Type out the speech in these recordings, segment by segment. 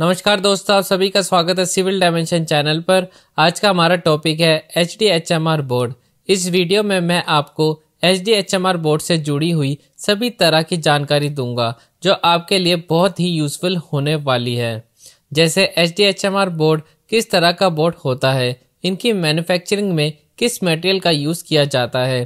नमस्कार दोस्तों आप सभी का स्वागत है सिविल डायमेंशन चैनल पर आज का हमारा टॉपिक है H D H M R board इस वीडियो में मैं आपको H D H M R board से जुड़ी हुई सभी तरह की जानकारी दूंगा जो आपके लिए बहुत ही यूजफुल होने वाली है जैसे H D H M R board किस तरह का बोर्ड होता है इनकी मैन्युफैक्चरिंग में किस मटेरियल का यूज़ किया जाता है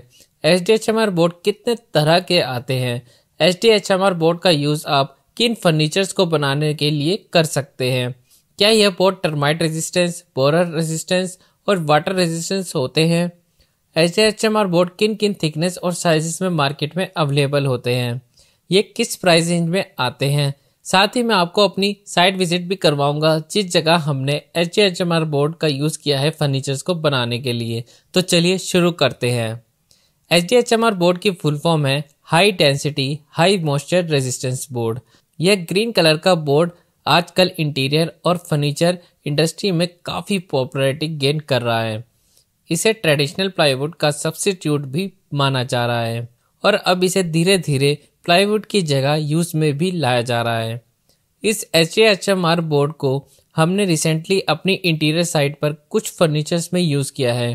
H D H M R board कितने तरह के आते हैं H D H M R board का यूज़ आप किन फर्नीचर्स को बनाने के लिए कर सकते हैं क्या यह पॉट टर्माइट रेजिस्टेंस बोरर रेजिस्टेंस और वाटर रेजिस्टेंस होते हैं H H M R board किन किन थिकनेस और साइजेस में मार्केट में अवेलेबल होते हैं ये किस प्राइस रेंज में आते हैं साथ ही मैं आपको अपनी साइट विजिट भी करवाऊंगा जिस जगह हमने H H M R board का यूज़ किया है फर्नीचर्स को बनाने के लिए तो चलिए शुरू करते हैं H D H M R board की फुल फॉर्म है high density high moisture resistance board यह ग्रीन कलर का बोर्ड आजकल इंटीरियर और फर्नीचर इंडस्ट्री में काफ़ी पॉपुलरिटी गेन कर रहा है इसे ट्रेडिशनल प्लाईवुड का सब्सिट्यूट भी माना जा रहा है और अब इसे धीरे धीरे प्लाईवुड की जगह यूज़ में भी लाया जा रहा है इस H H M R board को हमने रिसेंटली अपनी इंटीरियर साइट पर कुछ फर्नीचर्स में यूज़ किया है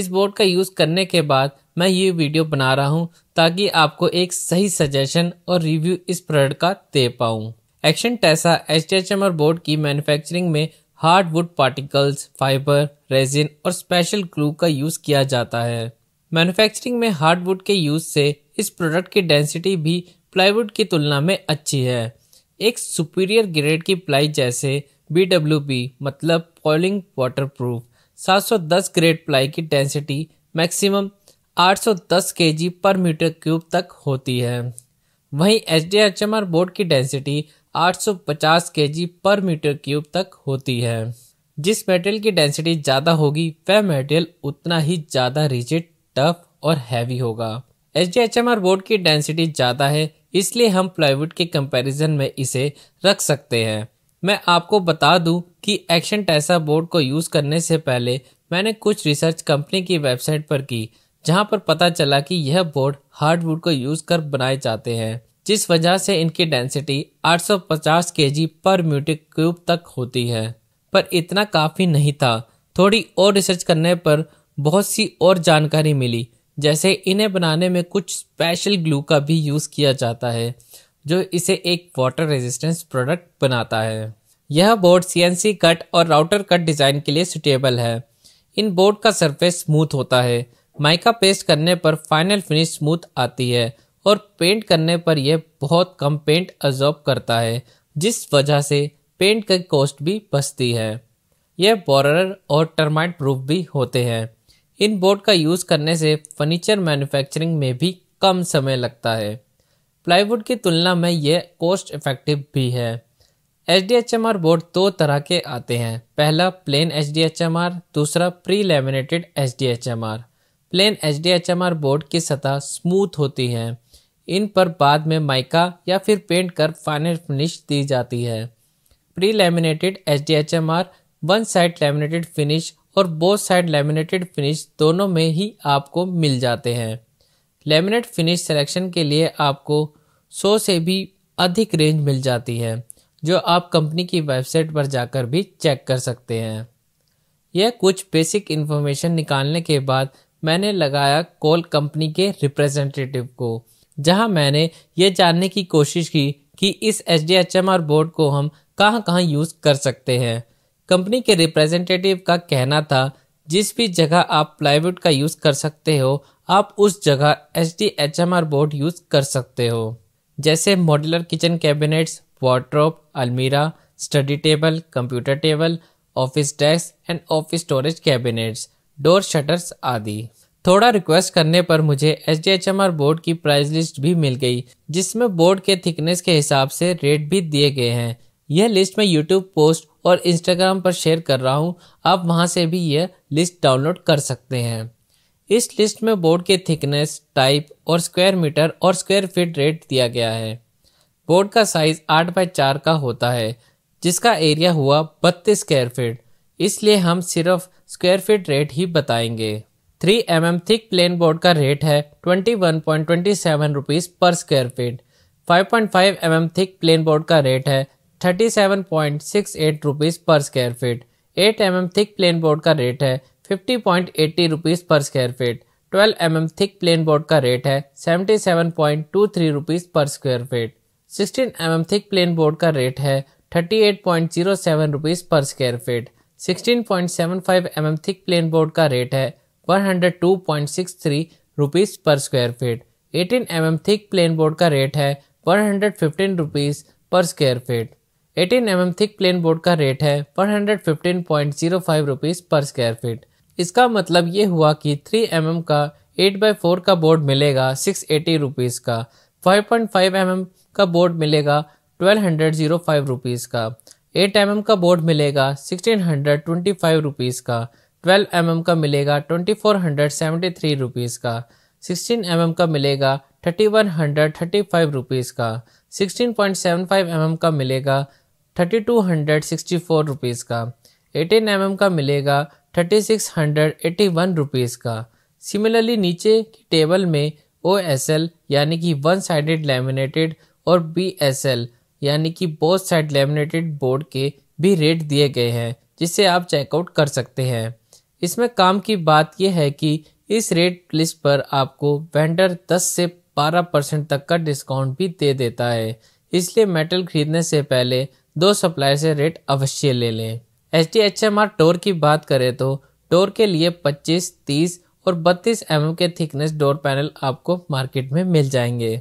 इस बोर्ड का यूज़ करने के बाद मैं ये वीडियो बना रहा हूँ ताकि आपको एक सही सजेशन और रिव्यू इस प्रोडक्ट का दे पाऊँ एक्शन टैसा एच बोर्ड की मैन्युफैक्चरिंग में hard wood particles fibre resin और स्पेशल ग्लू का यूज़ किया जाता है मैन्युफैक्चरिंग में हार्ड वुड के यूज़ से इस प्रोडक्ट की डेंसिटी भी प्लाईवुड की तुलना में अच्छी है एक सुपीरियर ग्रेड की प्लाई जैसे बी डब्ल्यू बी मतलब पॉलिंग वाटर प्रूफ सात सौ दस ग्रेड प्लाई की डेंसिटी मैक्सिमम 810 केजी पर मीटर क्यूब तक होती है वहीं एच डी एच बोर्ड की डेंसिटी 850 केजी पर मीटर क्यूब तक होती है जिस मेटेरियल की डेंसिटी ज़्यादा होगी वह मेटेरियल उतना ही ज़्यादा रिजिड टफ और हैवी होगा एच बोर्ड की डेंसिटी ज़्यादा है इसलिए हम प्लाईवुड के कंपैरिजन में इसे रख सकते हैं मैं आपको बता दूं कि एक्शन टैसा बोर्ड को यूज़ करने से पहले मैंने कुछ रिसर्च कंपनी की वेबसाइट पर की जहां पर पता चला कि यह बोर्ड हार्डवुड को यूज कर बनाए जाते हैं जिस वजह से इनकी डेंसिटी 850 केजी पर म्यूटिक क्यूब तक होती है पर इतना काफ़ी नहीं था थोड़ी और रिसर्च करने पर बहुत सी और जानकारी मिली जैसे इन्हें बनाने में कुछ स्पेशल ग्लू का भी यूज़ किया जाता है जो इसे एक वाटर रेजिस्टेंस प्रोडक्ट बनाता है यह बोर्ड सी कट और राउटर कट डिज़ाइन के लिए सुटेबल है इन बोर्ड का सरफेस स्मूथ होता है माइका पेस्ट करने पर फाइनल फिनिश स्मूथ आती है और पेंट करने पर यह बहुत कम पेंट अब्जॉर्ब करता है जिस वजह से पेंट की कॉस्ट भी बचती है यह बॉर्डर और टर्माइट प्रूफ भी होते हैं इन बोर्ड का यूज़ करने से फर्नीचर मैन्युफैक्चरिंग में भी कम समय लगता है प्लाईवुड की तुलना में यह कॉस्ट इफेक्टिव भी है H D H M R board दो तरह के आते हैं पहला plain H D H M R दूसरा pre laminated H D H M R plain H board की सतह स्मूथ होती है इन पर बाद में माइका या फिर पेंट कर फाइनल फिनिश दी जाती है pre laminated H H one side laminated finish और बोथ साइड लेमिनेटेड फिनिश दोनों में ही आपको मिल जाते हैं लेमिनेट फिनिश सिलेक्शन के लिए आपको 100 से भी अधिक रेंज मिल जाती है जो आप कंपनी की वेबसाइट पर जाकर भी चेक कर सकते हैं यह कुछ बेसिक इन्फॉर्मेशन निकालने के बाद मैंने लगाया कॉल कंपनी के रिप्रेजेंटेटिव को जहां मैंने ये जानने की कोशिश की कि इस H D H M R board को हम कहां कहां यूज़ कर सकते हैं कंपनी के रिप्रेजेंटेटिव का कहना था जिस भी जगह आप प्लाईवुड का यूज़ कर सकते हो आप उस जगह H D H M R board use कर सकते हो जैसे मॉड्यूलर किचन कैबिनेट्स वार्ड्रोप अलमीरा study table computer table office desk and office storage cabinets door shutters आदि थोड़ा रिक्वेस्ट करने पर मुझे H D H M R board की प्राइस लिस्ट भी मिल गई जिसमें बोर्ड के थिकनेस के हिसाब से रेट भी दिए गए हैं यह लिस्ट मैं यूट्यूब पोस्ट और इंस्टाग्राम पर शेयर कर रहा हूँ आप वहाँ से भी यह लिस्ट डाउनलोड कर सकते हैं इस लिस्ट में बोर्ड के थिकनेस टाइप और स्क्वायर मीटर और स्क्वायर फीट रेट दिया गया है बोर्ड का साइज आठ बाई चार का होता है जिसका एरिया हुआ बत्तीस स्क्वायर फीट इसलिए हम सिर्फ स्क्वायर फीट रेट ही बताएंगे 3 M mm thick plain board का रेट है twenty one point twenty seven rupees पर square feet 5.5 point thick plain board का रेट है thirty seven point six eight rupees पर square feet 8 M thick plain board का rate है fifty point eighty rupees पर square feet 12 M mm thick plain board का rate है seventy seven point two three rupees पर square feet 16 M M thick plain board का rate है thirty eight point zero seven rupees पर square feet 16.75 mm thick plain board का rate है 102.63 rupees पर square feet 18 mm thick plain board का rate है 115 rupees पर square feet 18 mm thick plain board का रेट है 115.05 रुपीस पर स्क्वायर फीट इसका मतलब ये हुआ कि 3 एम mm का 8 बाई फोर का बोर्ड मिलेगा 680 एटी रुपीज़ का 5.5 पॉइंट mm का बोर्ड मिलेगा 1205 हंड्रेड जीरो फाइव रुपीज़ का एट एम का बोर्ड मिलेगा sixteen hundred twenty five rupees का ट्वेल्व एम mm का मिलेगा twenty four hundred seventy three rupees का सिक्सटीन एम mm का मिलेगा thirty one hundred thirty five rupees का sixteen point seven five M का मिलेगा thirty two hundred sixty four rupees का एटीन एम एम का मिलेगा thirty six hundred eighty one rupees का सिमिलरली नीचे की टेबल में ओ एस एल यानी कि वन साइडेड लेमिनेटेड और बी एस एल यानी कि बोथ साइड लेमिनेटेड बोर्ड के भी रेट दिए गए हैं जिससे आप चेकआउट कर सकते हैं इसमें काम की बात यह है कि इस रेट लिस्ट पर आपको वेंडर 10 से 12 परसेंट तक का डिस्काउंट भी दे देता है इसलिए मेटल खरीदने से पहले दो सप्लायर से रेट अवश्य ले लें H D H M R door की बात करें तो डोर के लिए 25, 30 और 32 एम mm के थिकनेस डोर पैनल आपको मार्केट में मिल जाएंगे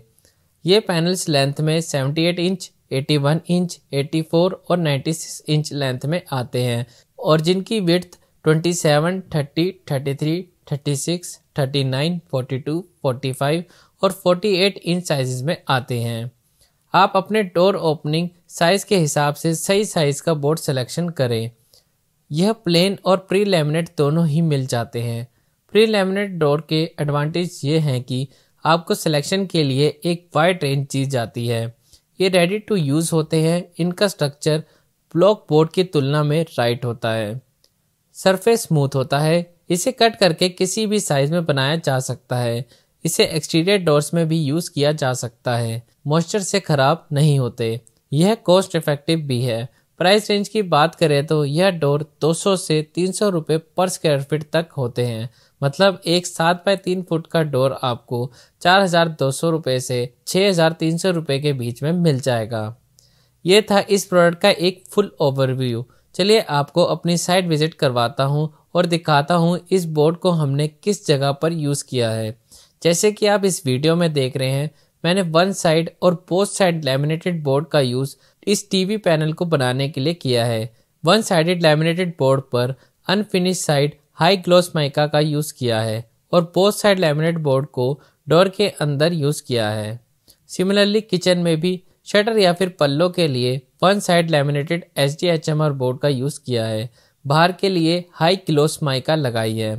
ये पैनल्स लेंथ में 78 इंच 81 इंच 84 और 96 इंच लेंथ में आते हैं और जिनकी विड्थ 27, 30, 33, 36, 39, 42, 45 और 48 इंच साइजेस में आते हैं आप अपने डोर ओपनिंग साइज़ के हिसाब से सही साइज़ का बोर्ड सिलेक्शन करें यह प्लेन और प्री लेमिनेट दोनों ही मिल जाते हैं प्री लेमिनेट डोर के एडवांटेज ये हैं कि आपको सिलेक्शन के लिए एक वाइड रेंज दी जाती है ये रेडी टू यूज़ होते हैं इनका स्ट्रक्चर ब्लॉक बोर्ड की तुलना में राइट होता है सरफेस स्मूथ होता है इसे कट करके किसी भी साइज में बनाया जा सकता है इसे एक्सटीरियर डोर्स में भी यूज़ किया जा सकता है मॉइस्चर से ख़राब नहीं होते यह कॉस्ट इफ़ेक्टिव भी है प्राइस रेंज की बात करें तो यह डोर 200 से 300 रुपए पर स्क्वायर फीट तक होते हैं मतलब एक सात बाय तीन फुट का डोर आपको चार हज़ार दो सौ रुपये से छः हज़ार तीन सौ रुपये के बीच में मिल जाएगा ये था इस प्रोडक्ट का एक फुल ओवरव्यू चलिए आपको अपनी साइट विजिट करवाता हूँ और दिखाता हूँ इस बोर्ड को हमने किस जगह पर यूज़ किया है जैसे कि आप इस वीडियो में देख रहे हैं मैंने वन साइड और पोस्ट साइड लेमिनेटेड बोर्ड का यूज़ इस टीवी पैनल को बनाने के लिए किया है वन साइडेड लैमिनेटेड बोर्ड पर unfinish side high gloss mica का यूज़ किया है और बोथ साइड लैमिनेट बोर्ड को डोर के अंदर यूज़ किया है सिमिलरली किचन में भी शटर या फिर पल्लों के लिए one side laminated H D H M R board का यूज़ किया है बाहर के लिए हाई क्लोस माइका लगाई है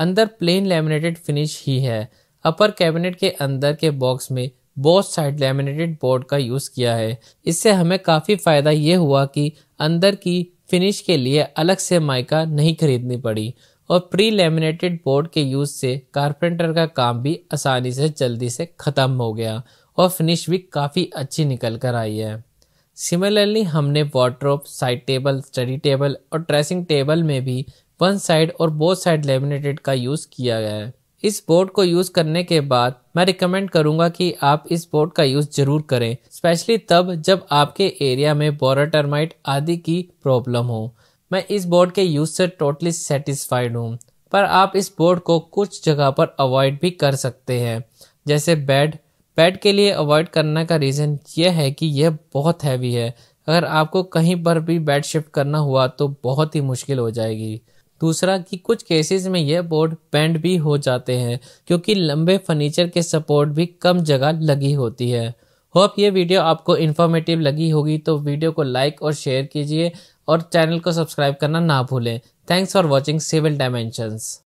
अंदर प्लेन लैमिनेटेड फिनिश ही है अपर कैबिनेट के अंदर के बॉक्स में बोथ साइड लेमिनेटेड बोर्ड का यूज़ किया है इससे हमें काफ़ी फ़ायदा ये हुआ कि अंदर की फिनिश के लिए अलग से माइका नहीं खरीदनी पड़ी और प्री लेमिनेटेड बोर्ड के यूज़ से कारपेंटर का काम भी आसानी से जल्दी से ख़त्म हो गया और फिनिश भी काफ़ी अच्छी निकल कर आई है सिमिलरली हमने wardrobe side table study table और ड्रेसिंग टेबल में भी वन साइड और बोथ साइड लेमिनेटेड का यूज़ किया गया है इस बोर्ड को यूज़ करने के बाद मैं रिकमेंड करूंगा कि आप इस बोर्ड का यूज़ ज़रूर करें स्पेशली तब जब आपके एरिया में बोरा टर्माइट आदि की प्रॉब्लम हो मैं इस बोर्ड के यूज़ से टोटली सेटिस्फाइड हूँ पर आप इस बोर्ड को कुछ जगह पर अवॉइड भी कर सकते हैं जैसे बेड बेड के लिए अवॉइड करने का रीज़न यह है कि यह बहुत हैवी है अगर आपको कहीं पर भी बेड शिफ्ट करना हुआ तो बहुत ही मुश्किल हो जाएगी दूसरा कि कुछ केसेस में यह बोर्ड बैंड भी हो जाते हैं क्योंकि लंबे फर्नीचर के सपोर्ट भी कम जगह लगी होती है होप ये वीडियो आपको इन्फॉर्मेटिव लगी होगी तो वीडियो को लाइक और शेयर कीजिए और चैनल को सब्सक्राइब करना ना भूलें thanks for watching civil dimensions